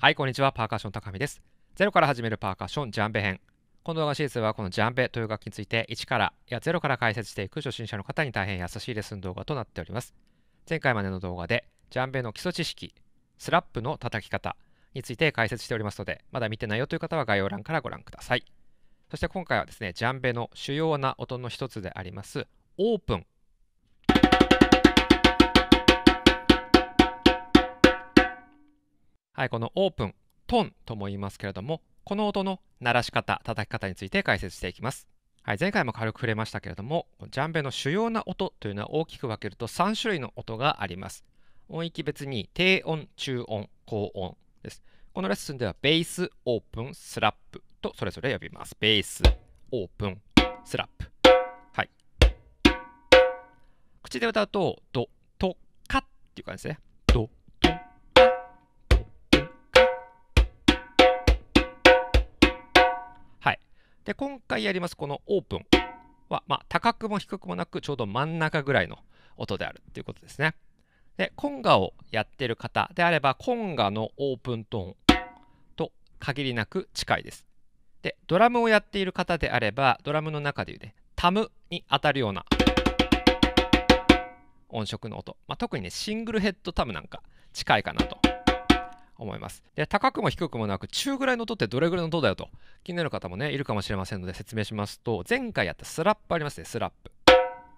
はい、こんにちは。パーカッション高見です。ゼロから始めるパーカッションジャンベ編。この動画シリーズはこのジャンベという楽器について1からいや0から解説していく初心者の方に大変優しいレッスン動画となっております。前回までの動画でジャンベの基礎知識、スラップの叩き方について解説しておりますので、まだ見てないよという方は概要欄からご覧ください。そして今回はですね、ジャンベの主要な音の一つであります、オープンはい、このオープン、トンとも言いますけれども、この音の鳴らし方、叩き方について解説していきます。はい、前回も軽く触れましたけれども、ジャンベの主要な音というのは大きく分けると3種類の音があります。音域別に低音、中音、高音です。このレッスンではベース、オープン、スラップとそれぞれ呼びます。ベース、オープン、スラップ。はい。口で歌うと、ド、ト、カっていう感じですね。で今回やりますこのオープンは、まあ、高くも低くもなくちょうど真ん中ぐらいの音であるっていうことですね。でコンガをやってる方であればコンガのオープントーンと限りなく近いです。でドラムをやっている方であればドラムの中でいうねタムに当たるような音色の音、まあ、特にねシングルヘッドタムなんか近いかなと。思います。で、高くも低くもなく、中ぐらいの音ってどれぐらいの音だよと、気になる方もね、いるかもしれませんので説明しますと、前回やったスラップありますね、スラップ。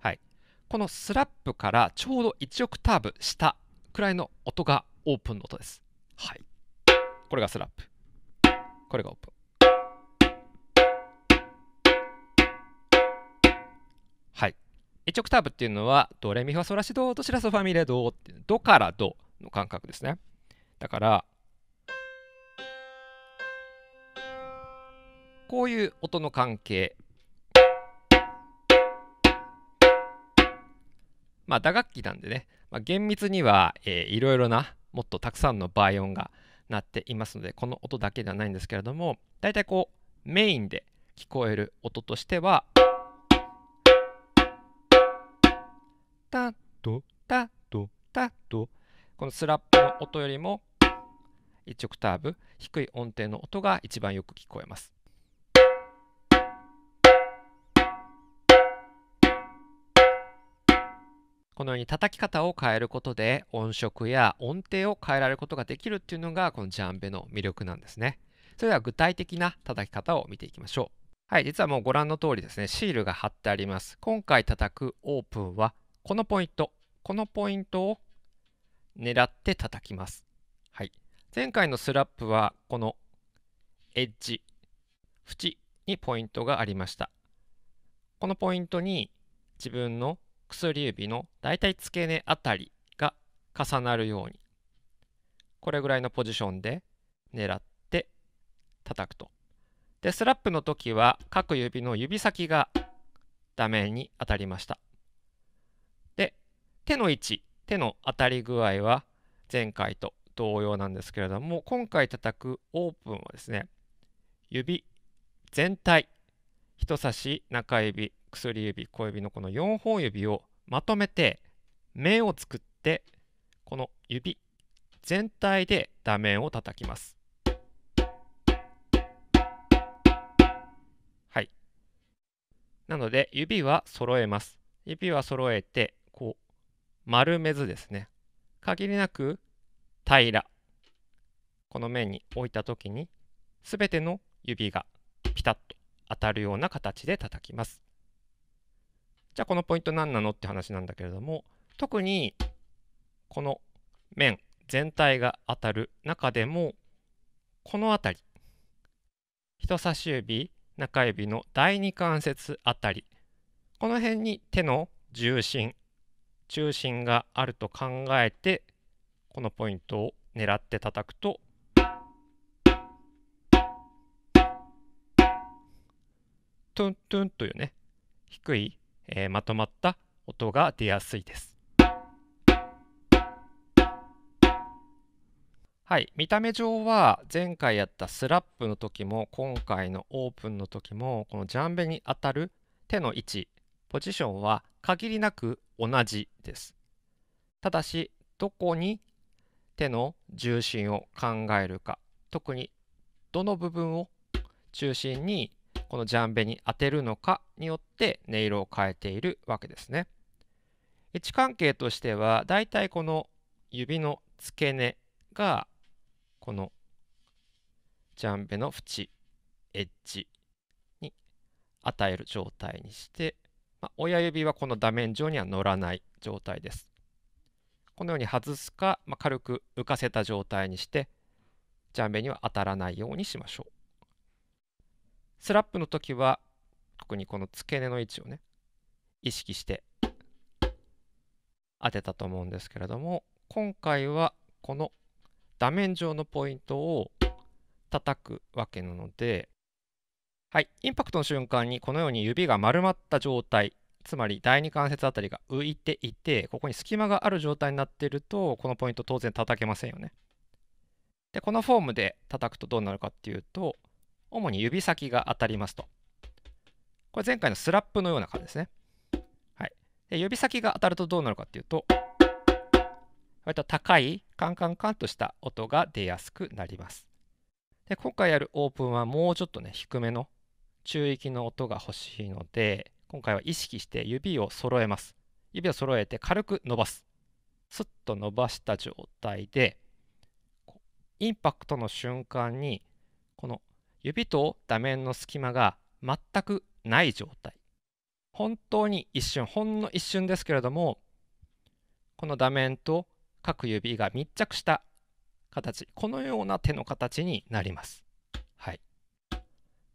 はい。このスラップからちょうど1オクターブ下くらいの音がオープンの音です。はい。これがスラップ。これがオープン。はい。1オクターブっていうのは、ドレミファソラシドとシラソファミレドっていう、ドからドの感覚ですね。だからこういう音の関係まあ打楽器なんでね、まあ、厳密には、えいろいろなもっとたくさんの倍音が鳴っていますのでこの音だけではないんですけれども大体こうメインで聞こえる音としてはタッドタッドタッドこのスラップの音よりも1オクターブ低い音程の音が一番よく聞こえます。このように叩き方を変えることで音色や音程を変えられることができるっていうのがこのジャンベの魅力なんですね。それでは具体的な叩き方を見ていきましょう。はい、実はもうご覧の通りですね、シールが貼ってあります。今回叩くオープンはこのポイント、このポイントを狙って叩きます。はい。前回のスラップはこのエッジ、縁にポイントがありました。このポイントに自分の薬指のだいたい付け根あたりが重なるようにこれぐらいのポジションで狙って叩くと。でスラップの時は各指の指先がダメに当たりました。で手の位置手の当たり具合は前回と同様なんですけれども今回叩くオープンはですね指全体人差し中指薬指小指のこの4本指をまとめて面を作ってこの指全体で打面を叩きます。はい。なので指は揃えます。指は揃えてこう丸めずですね。限りなく平この面に置いた時に全ての指がピタッと当たるような形で叩きます。じゃあこのポイント何なのって話なんだけれども特にこの面全体が当たる中でもこの辺り人差し指中指の第二関節あたりこの辺に手の重心中心があると考えてこのポイントを狙って叩くとトゥントゥンというね低い、えー、まとまった音が出やすいです。はい、見た目上は前回やったスラップの時も今回のオープンの時もこのジャンベに当たる手の位置ポジションは限りなく同じですただしどこに手の重心を考えるか特にどの部分を中心にこのジャンベに当てるのかによって音色を変えているわけですね。位置関係としてはだいたいこの指の付け根がこのジャンベの縁エッジに与える状態にして、まあ、親指はこの座面上には乗らない状態です。このように外すか、まあ、軽く浮かせた状態にしてジャンベには当たらないようにしましょうスラップの時は特にこの付け根の位置をね意識して当てたと思うんですけれども今回はこの画面上のポイントを叩くわけなのではいインパクトの瞬間にこのように指が丸まった状態つまり第二関節あたりが浮いていてここに隙間がある状態になっているとこのポイント当然叩けませんよね。でこのフォームで叩くとどうなるかっていうと主に指先が当たりますと。これ前回のスラップのような感じですね。はい、で指先が当たるとどうなるかっていうと割と高いカンカンカンとした音が出やすくなります。で今回やるオープンはもうちょっとね低めの中域の音が欲しいので今回は意識して指を揃えます。指を揃えて軽く伸ばす。スッと伸ばした状態で、インパクトの瞬間に、この指と画面の隙間が全くない状態。本当に一瞬、ほんの一瞬ですけれども、この画面と各指が密着した形、このような手の形になります。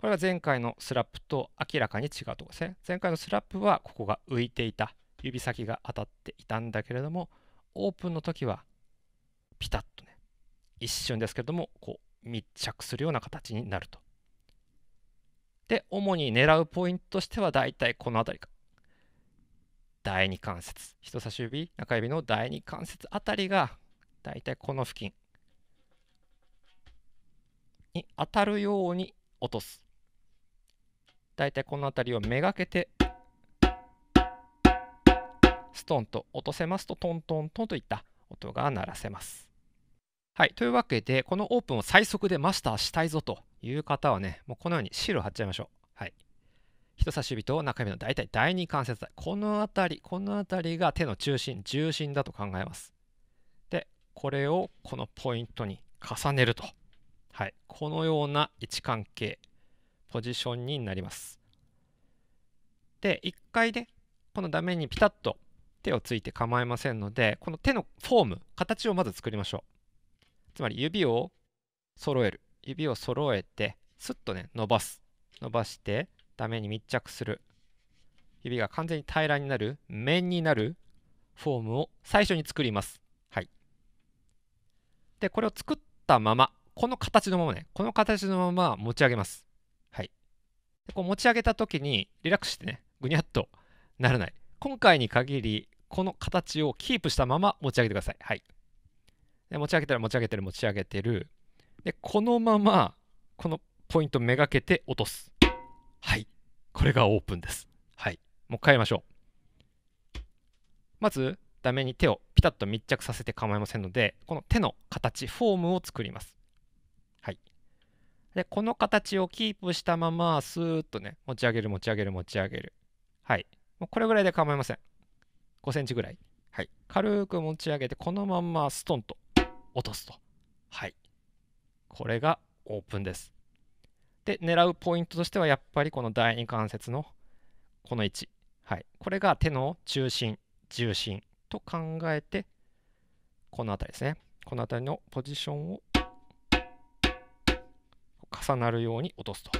これが前回のスラップと明らかに違うところですね。前回のスラップはここが浮いていた。指先が当たっていたんだけれども、オープンの時はピタッとね、一瞬ですけれども、こう密着するような形になると。で、主に狙うポイントとしては大体この辺りか。第二関節。人差し指、中指の第二関節あたりが大体この付近に当たるように落とす。大体この辺りをめがけてストンと落とせますとトントントンといった音が鳴らせます。はい、というわけでこのオープンを最速でマスターしたいぞという方はねもうこのようにシールを貼っちゃいましょう。はい、人差し指と中指の大体第二関節この辺りこの辺りが手の中心重心だと考えます。でこれをこのポイントに重ねると。はい、このような位置関係ポジションになります。で、1回ね、このダメにピタッと手をついて構いませんので、この手のフォーム、形をまず作りましょう。つまり指を揃える。指を揃えて、スッとね、伸ばす。伸ばして、ダメに密着する。指が完全に平らになる、面になるフォームを最初に作ります。はい。で、これを作ったまま、この形のままね、この形のまま持ち上げます。こう持ち上げた時にリラックスしてねぐにゃっとならない今回に限りこの形をキープしたまま持ち上げてくださいはいで持ち上げたら持ち上げてる持ち上げてるでこのままこのポイントめがけて落とすはいこれがオープンですはいもう一回やりましょうまずダメに手をピタッと密着させて構いませんのでこの手の形フォームを作りますで、この形をキープしたまま、スーッとね、持ち上げる、持ち上げる、持ち上げる。はい。もうこれぐらいで構いません。5センチぐらい。はい。軽く持ち上げて、このままストンと落とすと。はい。これがオープンです。で、狙うポイントとしては、やっぱりこの第2関節のこの位置。はい。これが手の中心、重心と考えて、この辺りですね。この辺りのポジションを重なるように落とすと。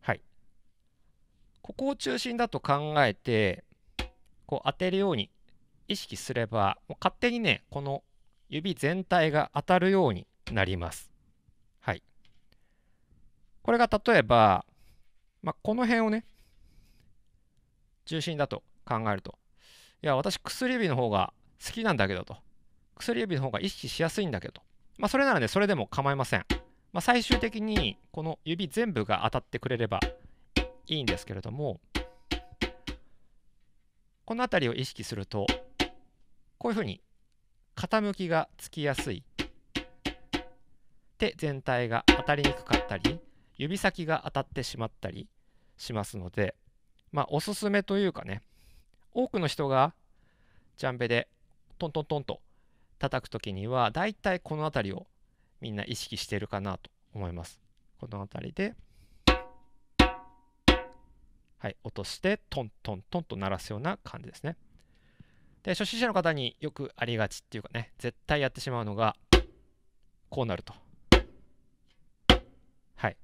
はい。ここを中心だと考えて、こう当てるように意識すれば、もう勝手にね、この指全体が当たるようになります。はい。これが例えば、まあ、この辺をね、中心だと考えると、いや、私薬指の方が好きなんだけどと、薬指の方が意識しやすいんだけど、まあ、それならね、それでも構いません。まあ、最終的にこの指全部が当たってくれればいいんですけれども、この辺りを意識すると、こういうふうに傾きがつきやすい。手全体が当たりにくかったり、指先が当たってしまったりしますので、まあ、おすすめというかね、多くの人がジャンベでトントントンと叩く時にはだいたいこの辺りをみんな意識してるかなと思いますこの辺りではい落としてトントントンと鳴らすような感じですねで初心者の方によくありがちっていうかね絶対やってしまうのがこうなるとはい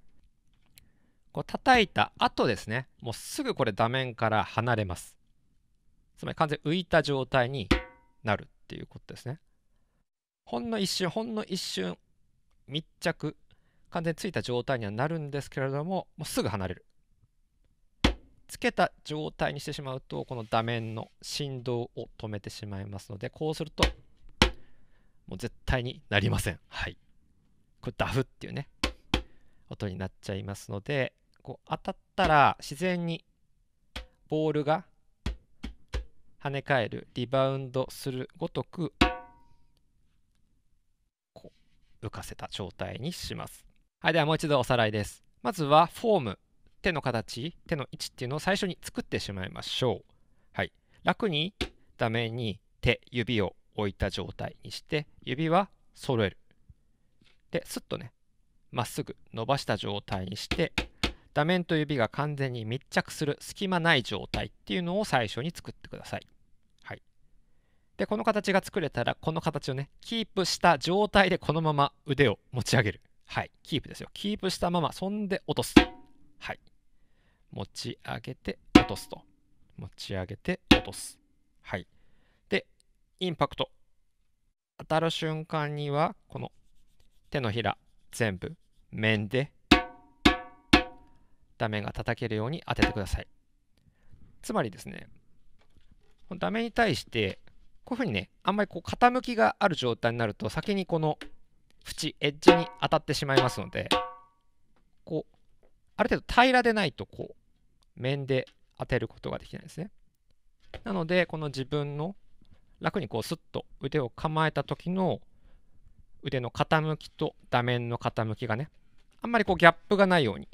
こう叩いた後ですねもうすぐこれ座面から離れますつまり完全浮いた状態になるっていうことですねほんの一瞬ほんの一瞬密着完全についた状態にはなるんですけれどももうすぐ離れるつけた状態にしてしまうとこの座面の振動を止めてしまいますのでこうするともう絶対になりませんはいこれダフっていうね音になっちゃいますのでこう当たったら自然にボールが跳ね返るリバウンドするごとく浮かせた状態にします。はい、ではもう一度おさらいです。まずはフォーム、手の形、手の位置っていうのを最初に作ってしまいましょう。はい、楽に画面に手、指を置いた状態にして、指は揃える。で、スッとね、まっすぐ伸ばした状態にして、画面と指が完全に密着する隙間ない状態っていうのを最初に作ってください。で、この形が作れたら、この形をね、キープした状態でこのまま腕を持ち上げる。はい。キープですよ。キープしたまま、そんで落とす。はい。持ち上げて落とすと。持ち上げて落とす。はい。で、インパクト。当たる瞬間には、この手のひら全部面でダメが叩けるように当ててください。つまりですね、ダメに対してこういうふうにね、あんまりこう傾きがある状態になると、先にこの縁、エッジに当たってしまいますので、こう、ある程度平らでないと、こう、面で当てることができないんですね。なので、この自分の楽にこうスッと腕を構えた時の腕の傾きと座面の傾きがね、あんまりこうギャップがないように、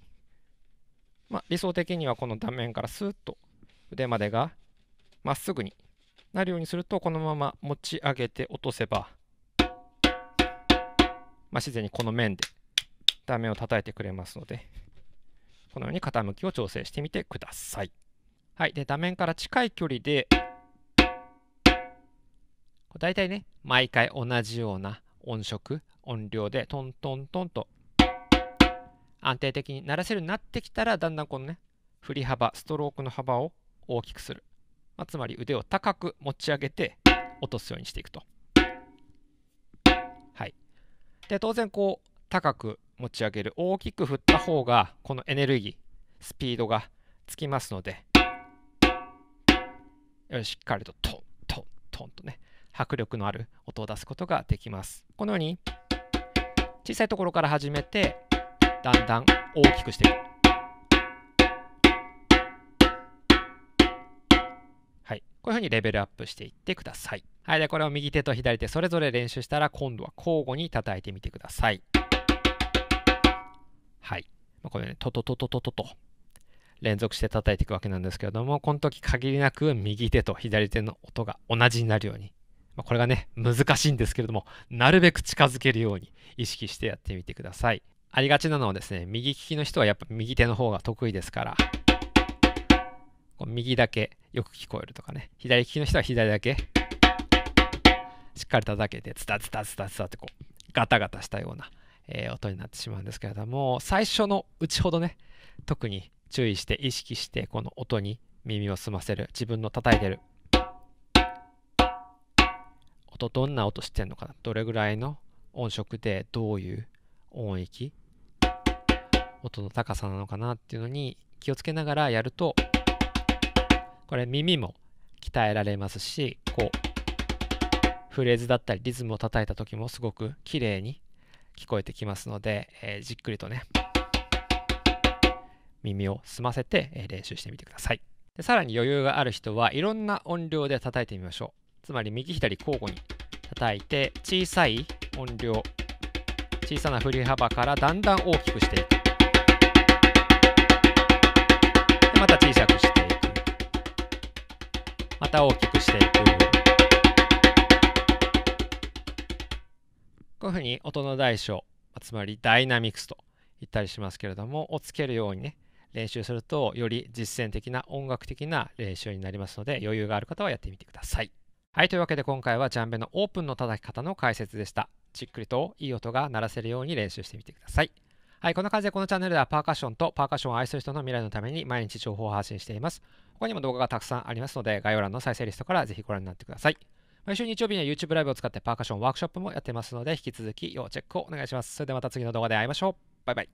まあ、理想的にはこの座面からスーッと腕までがまっすぐになるようにするとこのまま持ち上げて落とせば、まあ、自然にこの面で断面を叩いてくれますのでこのように傾きを調整してみてください。はい、で断面から近い距離で大体ね毎回同じような音色音量でトントントンと安定的に鳴らせるようになってきたらだんだんこのね振り幅ストロークの幅を大きくするまあ、つまり腕を高く持ち上げて落とすようにしていくと。はい、で当然こう高く持ち上げる大きく振った方がこのエネルギースピードがつきますのでしっかりとトントントンとね迫力のある音を出すことができます。このように小さいところから始めてだんだん大きくしていく。こういうふうにレベルアップしていってください。はい、でこれを右手と左手それぞれ練習したら今度は交互に叩いてみてください。はい。まあ、これね、トトトトトトと連続して叩いていくわけなんですけれども、この時限りなく右手と左手の音が同じになるように、まあ、これがね、難しいんですけれども、なるべく近づけるように意識してやってみてください。ありがちなのはですね、右利きの人はやっぱ右手の方が得意ですから、右だけよく聞こえるとかね左利きの人は左だけしっかり叩けてツタツタツタツタってこうガタガタしたような、えー、音になってしまうんですけれども最初のうちほどね特に注意して意識してこの音に耳を澄ませる自分の叩いてる音どんな音してんのかなどれぐらいの音色でどういう音域音の高さなのかなっていうのに気をつけながらやるとこれ耳も鍛えられますしこうフレーズだったりリズムを叩いた時もすごく綺麗に聞こえてきますので、えー、じっくりとね耳を澄ませて、えー、練習してみてくださいでさらに余裕がある人はいろんな音量で叩いてみましょうつまり右左交互に叩いて小さい音量小さな振り幅からだんだん大きくしていくでまた小さくして旗を大きくしていくこういうふうに音の大小つまりダイナミクスと言ったりしますけれどもをつけるようにね練習するとより実践的な音楽的な練習になりますので余裕がある方はやってみてください。はい、というわけで今回はジャンベのオープンの叩き方の解説でした。じっくりといい音が鳴らせるように練習してみてください。はい、こんな感じでこのチャンネルではパーカッションとパーカッションを愛する人の未来のために毎日情報を発信しています。他にも動画がたくさんありますので、概要欄の再生リストからぜひご覧になってください。毎週日曜日には YouTube ライブを使ってパーカッションワークショップもやってますので、引き続き要チェックをお願いします。それではまた次の動画で会いましょう。バイバイ。